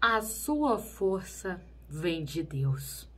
a sua força vem de Deus.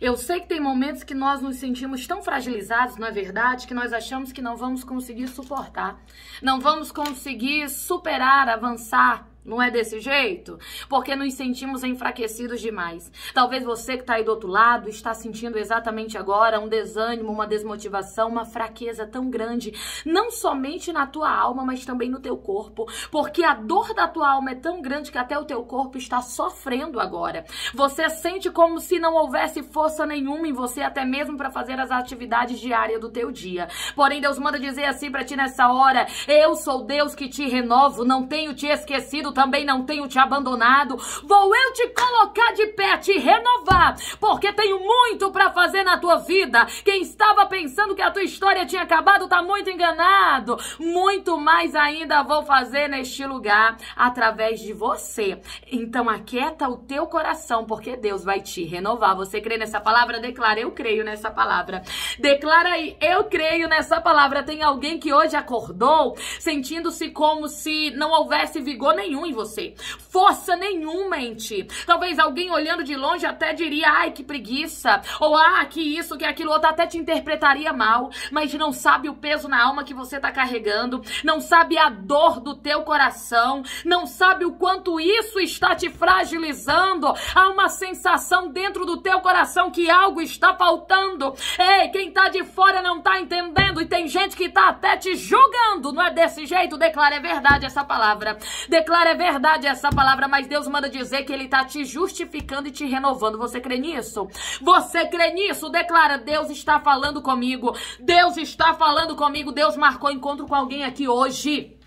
Eu sei que tem momentos que nós nos sentimos tão fragilizados, não é verdade? Que nós achamos que não vamos conseguir suportar, não vamos conseguir superar, avançar. Não é desse jeito? Porque nos sentimos enfraquecidos demais. Talvez você que está aí do outro lado está sentindo exatamente agora um desânimo, uma desmotivação, uma fraqueza tão grande, não somente na tua alma, mas também no teu corpo, porque a dor da tua alma é tão grande que até o teu corpo está sofrendo agora. Você sente como se não houvesse força nenhuma em você até mesmo para fazer as atividades diárias do teu dia. Porém, Deus manda dizer assim para ti nessa hora: Eu sou Deus que te renovo, não tenho te esquecido também não tenho te abandonado. Vou eu te colocar de pé, te renovar, porque tenho muito para fazer na tua vida. Quem estava pensando que a tua história tinha acabado tá muito enganado. Muito mais ainda vou fazer neste lugar através de você. Então aquieta o teu coração, porque Deus vai te renovar. Você crê nessa palavra? Declara, eu creio nessa palavra. Declara aí, eu creio nessa palavra. Tem alguém que hoje acordou sentindo-se como se não houvesse vigor nenhum nenhum em você. Força nenhuma em ti. Talvez alguém olhando de longe até diria, ai, que preguiça. Ou, ah, que isso, que aquilo. Outro até te interpretaria mal. Mas não sabe o peso na alma que você tá carregando. Não sabe a dor do teu coração. Não sabe o quanto isso está te fragilizando. Há uma sensação dentro do teu coração que algo está faltando. Ei, quem tá de fora não tá entendendo. E tem gente que tá até te julgando. Não é desse jeito? Declara, é verdade essa palavra. Declara é verdade essa palavra, mas Deus manda dizer que Ele tá te justificando e te renovando. Você crê nisso? Você crê nisso? Declara, Deus está falando comigo. Deus está falando comigo. Deus marcou encontro com alguém aqui hoje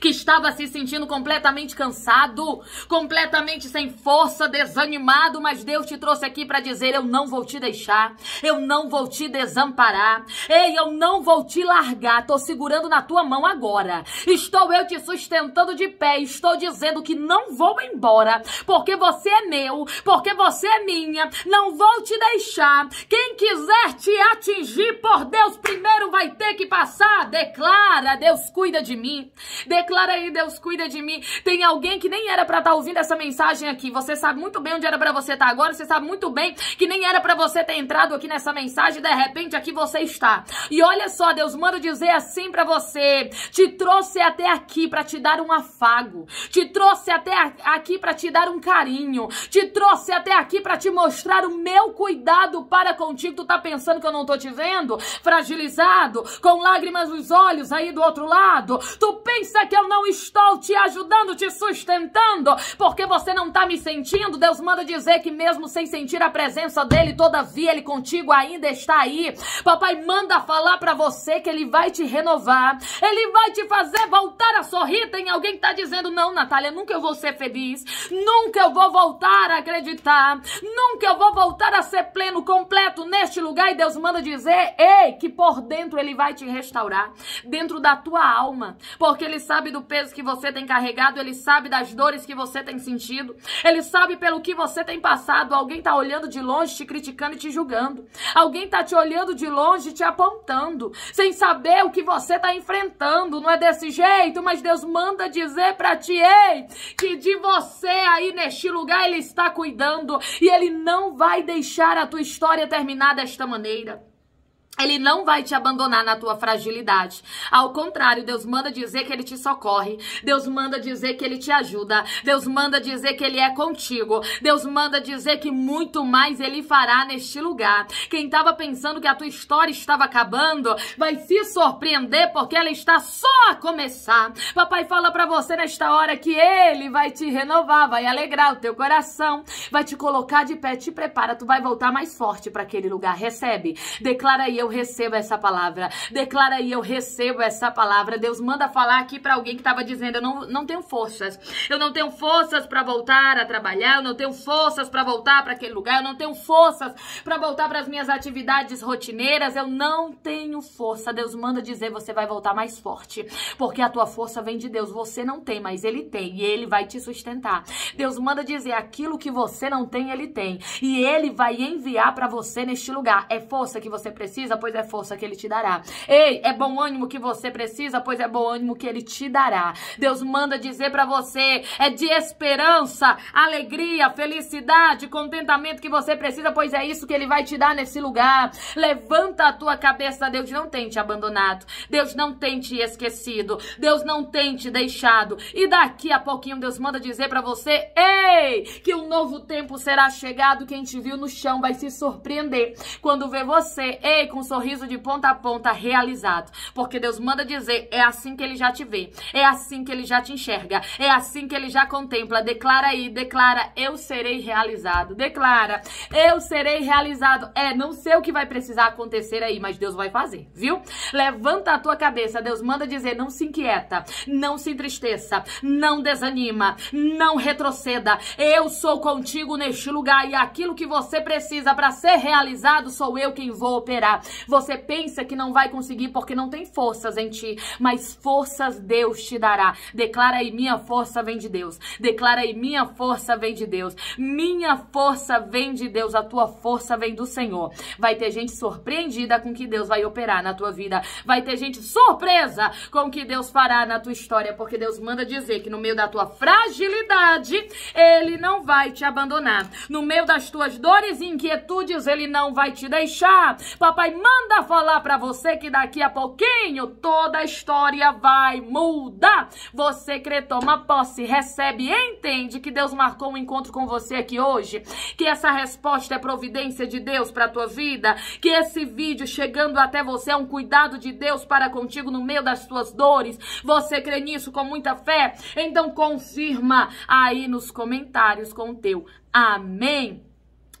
que estava se sentindo completamente cansado, completamente sem força, desanimado, mas Deus te trouxe aqui para dizer: eu não vou te deixar, eu não vou te desamparar, ei, eu não vou te largar. Tô segurando na tua mão agora. Estou eu te sustentando de pé, estou dizendo que não vou embora, porque você é meu, porque você é minha. Não vou te deixar. Quem quiser te atingir por Deus, primeiro vai ter que passar. Declara: Deus cuida de mim. Declara aí, Deus cuida de mim. Tem alguém que nem era para estar tá ouvindo essa mensagem aqui. Você sabe muito bem onde era para você estar tá agora. Você sabe muito bem que nem era para você ter entrado aqui nessa mensagem. De repente aqui você está. E olha só, Deus manda dizer assim para você: te trouxe até aqui para te dar um afago. Te trouxe até aqui para te dar um carinho. Te trouxe até aqui para te mostrar o meu cuidado para contigo. Tu tá pensando que eu não tô te vendo? Fragilizado, com lágrimas nos olhos aí do outro lado. Tu pensa pensa que eu não estou te ajudando, te sustentando, porque você não está me sentindo, Deus manda dizer que mesmo sem sentir a presença dele, todavia ele contigo ainda está aí. Papai manda falar para você que ele vai te renovar, ele vai te fazer voltar a sorrir. Tem alguém que está dizendo: Não, Natália, nunca eu vou ser feliz, nunca eu vou voltar a acreditar, nunca eu vou voltar a ser pleno, completo neste lugar. E Deus manda dizer: Ei, que por dentro ele vai te restaurar, dentro da tua alma, porque ele sabe do peso que você tem carregado, ele sabe das dores que você tem sentido, ele sabe pelo que você tem passado. Alguém tá olhando de longe, te criticando e te julgando. Alguém tá te olhando de longe, te apontando, sem saber o que você tá enfrentando. Não é desse jeito, mas Deus manda dizer para ti, ei, que de você aí neste lugar ele está cuidando e ele não vai deixar a tua história terminar desta maneira. Ele não vai te abandonar na tua fragilidade. Ao contrário, Deus manda dizer que ele te socorre. Deus manda dizer que ele te ajuda. Deus manda dizer que ele é contigo. Deus manda dizer que muito mais ele fará neste lugar. Quem estava pensando que a tua história estava acabando, vai se surpreender porque ela está só a começar. Papai fala para você nesta hora que ele vai te renovar, vai alegrar o teu coração, vai te colocar de pé, te prepara, tu vai voltar mais forte para aquele lugar. Recebe. Declara aí eu recebo essa palavra. Declara aí, eu recebo essa palavra. Deus manda falar aqui para alguém que estava dizendo, eu não, não tenho forças. Eu não tenho forças para voltar a trabalhar, eu não tenho forças para voltar para aquele lugar, eu não tenho forças para voltar para as minhas atividades rotineiras, eu não tenho força. Deus manda dizer, você vai voltar mais forte, porque a tua força vem de Deus. Você não tem, mas ele tem e ele vai te sustentar. Deus manda dizer, aquilo que você não tem, ele tem. E ele vai enviar para você neste lugar. É força que você precisa precisa, pois é força que ele te dará. Ei, é bom ânimo que você precisa, pois é bom ânimo que ele te dará. Deus manda dizer para você, é de esperança, alegria, felicidade, contentamento que você precisa, pois é isso que ele vai te dar nesse lugar. Levanta a tua cabeça, Deus não tem te abandonado. Deus não tem te esquecido. Deus não tem te deixado. E daqui a pouquinho Deus manda dizer para você, ei, que um novo tempo será chegado, quem te viu no chão vai se surpreender quando vê você, ei, com sorriso de ponta a ponta realizado. Porque Deus manda dizer: é assim que ele já te vê, é assim que ele já te enxerga, é assim que ele já contempla. Declara aí, declara: eu serei realizado. Declara: eu serei realizado. É, não sei o que vai precisar acontecer aí, mas Deus vai fazer, viu? Levanta a tua cabeça. Deus manda dizer: não se inquieta, não se entristeça, não desanima, não retroceda. Eu sou contigo neste lugar e aquilo que você precisa para ser realizado sou eu quem vou operar. Você pensa que não vai conseguir porque não tem forças em ti, mas forças Deus te dará. Declara aí: minha força vem de Deus. Declara aí: minha força vem de Deus. Minha força vem de Deus. A tua força vem do Senhor. Vai ter gente surpreendida com que Deus vai operar na tua vida. Vai ter gente surpresa com que Deus fará na tua história, porque Deus manda dizer que no meio da tua fragilidade, ele não vai te abandonar. No meio das tuas dores e inquietudes, ele não vai te deixar. Papai, manda falar para você que daqui a pouquinho toda a história vai mudar. Você crê, toma posse, recebe, entende que Deus marcou um encontro com você aqui hoje, que essa resposta é providência de Deus para tua vida, que esse vídeo chegando até você é um cuidado de Deus para contigo no meio das tuas dores. Você crê nisso com muita fé? Então confirma aí nos comentários com o teu amém.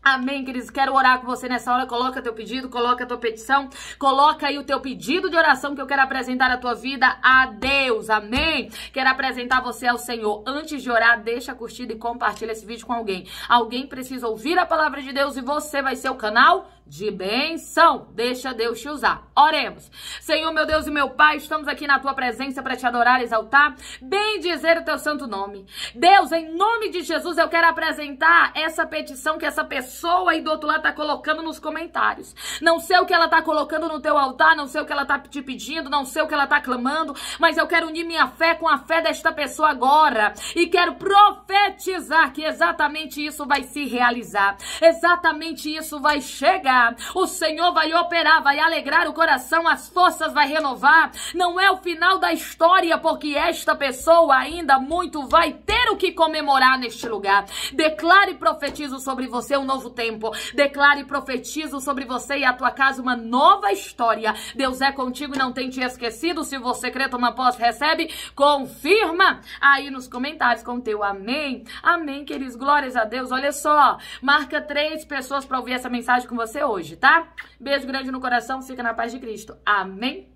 Amém, queridos. Quero orar com você nessa hora. Coloca teu pedido, coloca tua petição, coloca aí o teu pedido de oração que eu quero apresentar a tua vida a Deus. Amém. Quero apresentar você ao Senhor. Antes de orar, deixa curtida e compartilha esse vídeo com alguém. Alguém precisa ouvir a palavra de Deus e você vai ser o canal de benção. Deixa Deus te usar. Oremos. Senhor, meu Deus e meu Pai, estamos aqui na tua presença para te adorar, exaltar, bem dizer o teu santo nome. Deus, em nome de Jesus, eu quero apresentar essa petição que essa pessoa aí do outro lado está colocando nos comentários. Não sei o que ela está colocando no teu altar, não sei o que ela está te pedindo, não sei o que ela está clamando, mas eu quero unir minha fé com a fé desta pessoa agora e quero profetizar que exatamente isso vai se realizar, exatamente isso vai chegar alegrar. O Senhor vai operar, vai alegrar o coração, as forças vai renovar. Não é o final da história, porque esta pessoa ainda muito vai ter o que comemorar neste lugar. Declare e profetizo sobre você um novo tempo. Declare e profetizo sobre você e a tua casa uma nova história. Deus é contigo e não tem te esquecido. Se você crê, toma posse, recebe, confirma aí nos comentários com teu amém. Amém, queridos. Glórias a Deus. Olha só, marca três pessoas para ouvir essa mensagem com você hoje, tá? Beijo grande no coração, fica na paz de Cristo. Amém?